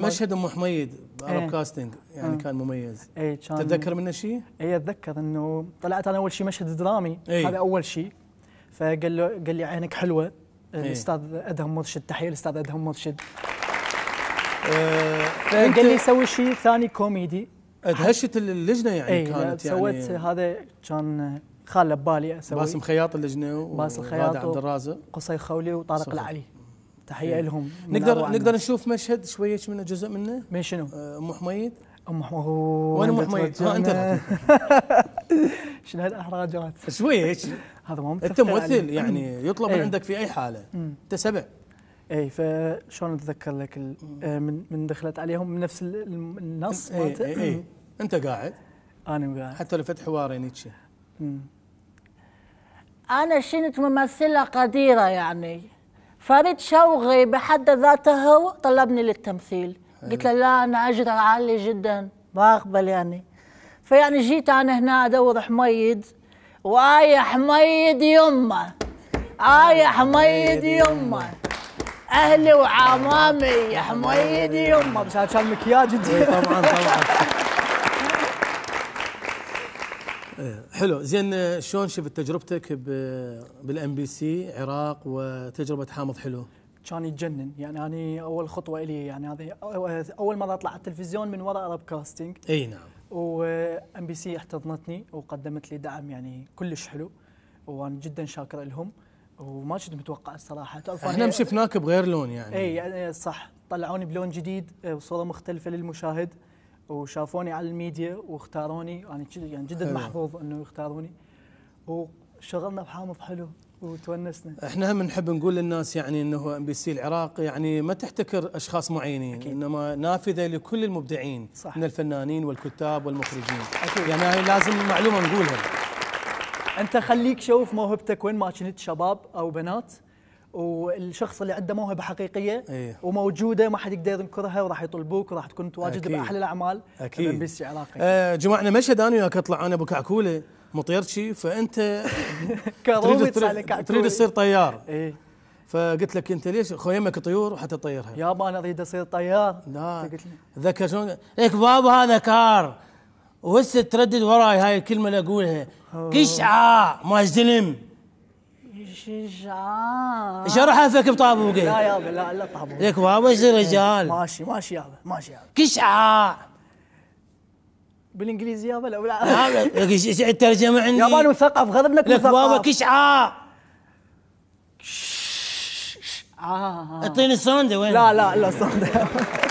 طيب. مشهد ام حميد بعرب ايه كاستنج يعني ايه كان مميز اي كان تتذكر منه شيء؟ اي اتذكر انه طلعت انا اول شيء مشهد درامي ايه هذا اول شيء فقال له قال لي عينك حلوه إيه. الاستاذ ادهم مرشد تحيه الاستاذ ادهم مرشد أه قال لي سوي شيء ثاني كوميدي ادهشت إيه، اللجنه يعني ايه كانت يعني سويت هذا كان خاله ببالي اسوي باسم خياط اللجنه باسم خياط عبد الرازق قصي خولي وطارق العلي تحيه إيه. لهم نقدر نقدر نشوف مشهد شويه من جزء منه من شنو؟ آه، ام حميد ام حميد وين ام حميد؟ ها آه، انت شنو هالاحراجات؟ شويه هيك هذا مو انت ممثل يعني يطلب من إيه. عندك في اي حاله انت سبع اي فشلون اتذكر لك آه، من من دخلت عليهم من نفس النص إيه، مالته اي اي انت قاعد انا قاعد حتى لو فتح حواري نيتشه انا شنت ممثله قديره يعني فريد شوقي بحد ذاته طلبني للتمثيل إيه. قلت له لا انا اجر عالي جدا ما اقبل يعني فيعني جيت انا هنا ادور حميد وآي حميد يمه آي حميد يمه اهلي وعمامي يا حميد يمه بس هذا كان مكياج طبعا طبعا إيه، حلو زين شلون شفت تجربتك بالام بي سي عراق وتجربه حامض حلو؟ كان يتجنن يعني انا اول خطوه لي يعني هذه اول مره اطلع على التلفزيون من وراء ارب كاستنج اي نعم وام بي سي احتضنتني وقدمت لي دعم يعني كلش حلو وانا جدا شاكر لهم وما كنت متوقع الصراحه تعرف احنا شفناك بغير لون يعني اي يعني صح طلعوني بلون جديد وصوره مختلفه للمشاهد وشافوني على الميديا واختاروني انا يعني, يعني جدا محظوظ انه يختاروني وشغلنا بحامض حلو وتونسنا احنا هم نحب نقول للناس يعني انه ام بي سي العراق يعني ما تحتكر اشخاص معينين أكيد. انما نافذه لكل المبدعين صح. من الفنانين والكتاب والمخرجين أكيد. يعني هاي لازم معلومه نقولها انت خليك شوف موهبتك وين ما كنت شباب او بنات والشخص اللي عنده موهبه حقيقيه إيه؟ وموجوده ما حد يقدر ينكرها وراح يطلبوك وراح تكون متواجد باحلى الاعمال اكيد بي سي عراقي آه جمعنا مشهد انا وياك اطلع انا ابو كعكوله مطيرتشي فانت تريد تريد تصير طيار أيه. فقلت لك انت ليش خويا يمك طيور وحتى تطيرها يابا انا اريد اصير طيار لا ذكر شلون لك بابا هذا كار وهسه تردد وراي هاي الكلمه اللي اقولها قشعه ما زلم شجاعة جرحه فيك بطابوقك لا يابا لا لا طابوق لك بابا ايش رجال ماشي ماشي يابا ماشي يابا كشعاع بالانجليزي يابا لا لا لك الترجمة عندي يابا مثقف غضب لك مثقف لك بابا كشعاع كشعاع اعطيني السونده وين؟ لا لا لا السونده